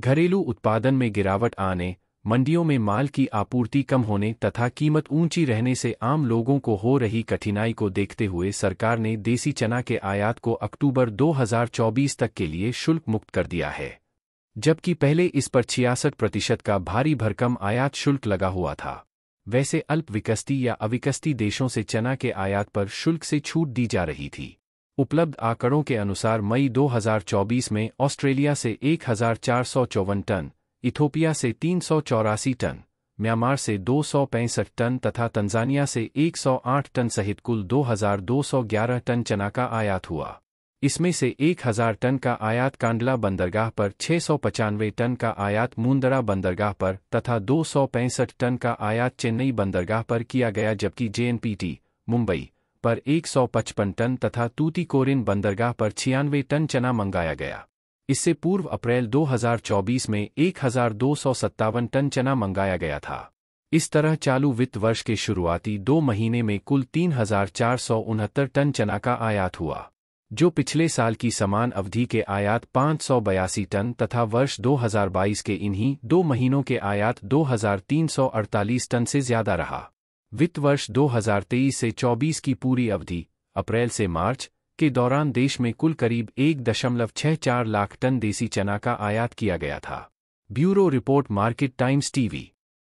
घरेलू उत्पादन में गिरावट आने मंडियों में माल की आपूर्ति कम होने तथा कीमत ऊंची रहने से आम लोगों को हो रही कठिनाई को देखते हुए सरकार ने देसी चना के आयात को अक्टूबर 2024 तक के लिए शुल्क मुक्त कर दिया है जबकि पहले इस पर छियासठ प्रतिशत का भारी भरकम आयात शुल्क लगा हुआ था वैसे अल्प विकसती या अविकस्ती देशों से चना के आयात पर शुल्क से छूट दी जा रही थी उपलब्ध आंकड़ों के अनुसार मई 2024 में ऑस्ट्रेलिया से एक टन इथोपिया से तीन टन म्यांमार से दो टन तथा तंजानिया से 108 टन सहित कुल 2,211 टन चना का आयात हुआ इसमें से 1,000 टन का आयात कांडला बंदरगाह पर छह टन का आयात मुंदरा बंदरगाह पर तथा दो टन का आयात चेन्नई बंदरगाह पर किया गया जबकि जेएनपीटी मुंबई पर 155 टन तथा तूतीकोरिन बंदरगाह पर छियानवे टन चना मंगाया गया इससे पूर्व अप्रैल 2024 में एक टन चना मंगाया गया था इस तरह चालू वित्त वर्ष के शुरुआती दो महीने में कुल तीन टन चना का आयात हुआ जो पिछले साल की समान अवधि के आयात पाँच सौ बयासी टन तथा वर्ष 2022 के इन्हीं दो महीनों के आयात 2348 टन से ज्यादा रहा वित्त वर्ष 2023 से 24 की पूरी अवधि अप्रैल से मार्च के दौरान देश में कुल करीब एक दशमलव छह चार लाख टन देसी चना का आयात किया गया था bureau report market times TV